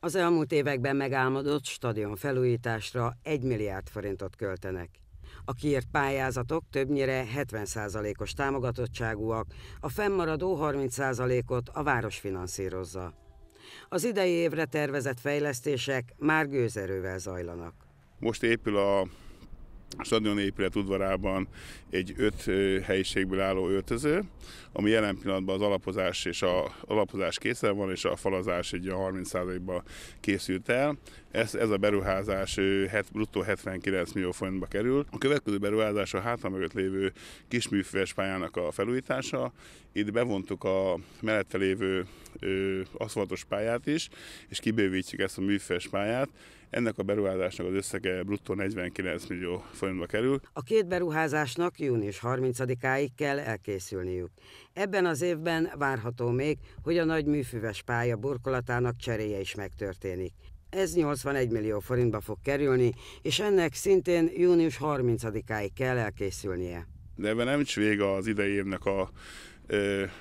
Az elmúlt években megálmodott stadion felújításra 1 milliárd forintot költenek. A kiírt pályázatok többnyire 70%-os támogatottságúak, a fennmaradó 30%-ot a város finanszírozza. Az idei évre tervezett fejlesztések már gőzerővel zajlanak. Most épül a stadion épület udvarában egy öt helyiségből álló öltöző, ami jelen pillanatban az alapozás és a alapozás készen van, és a falazás egy 30%-ba készült el. Ez, ez a beruházás het, bruttó 79 millió forintba kerül. A következő beruházás a hátam mögött lévő kisműfős pályának a felújítása. Itt bevontuk a mellette lévő aszfaltos pályát is, és kibővítjük ezt a műfős pályát. Ennek a beruházásnak az összege bruttó 49 millió forintba kerül. A két beruházásnak június 30-áig kell elkészülniük. Ebben az évben várható még, hogy a nagy műfüves pálya burkolatának cseréje is megtörténik. Ez 81 millió forintba fog kerülni, és ennek szintén június 30-áig kell elkészülnie. De ebben nem is vége az idei évnek a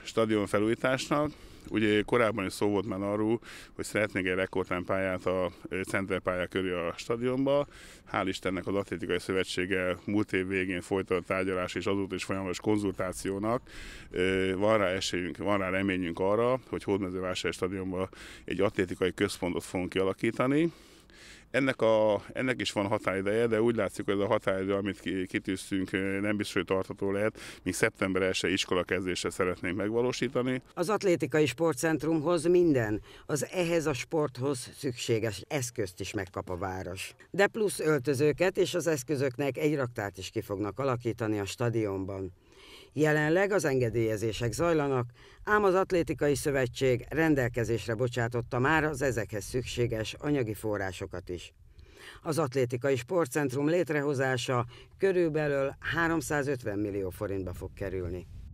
stadion felújításnak, Ugye korábban is szó volt már arról, hogy szeretnék egy pályát a centerpálya körül a stadionba. Hál' Istennek az Atlétikai Szövetsége múlt év végén folytatott tárgyalás és azóta is folyamatos konzultációnak. Van rá esélyünk, van rá reményünk arra, hogy Hódmezővásárhely stadionba egy atlétikai központot fogunk kialakítani, ennek, a, ennek is van határideje, de úgy látszik, hogy ez a határidő, amit kitűztünk, nem biztos, hogy tartható lehet. Mi szeptember első iskola kezdése szeretnénk megvalósítani. Az atlétikai sportcentrumhoz minden, az ehhez a sporthoz szükséges eszközt is megkap a város. De plusz öltözőket és az eszközöknek egy raktárt is ki fognak alakítani a stadionban. Jelenleg az engedélyezések zajlanak, ám az Atlétikai Szövetség rendelkezésre bocsátotta már az ezekhez szükséges anyagi forrásokat is. Az Atlétikai Sportcentrum létrehozása körülbelül 350 millió forintba fog kerülni.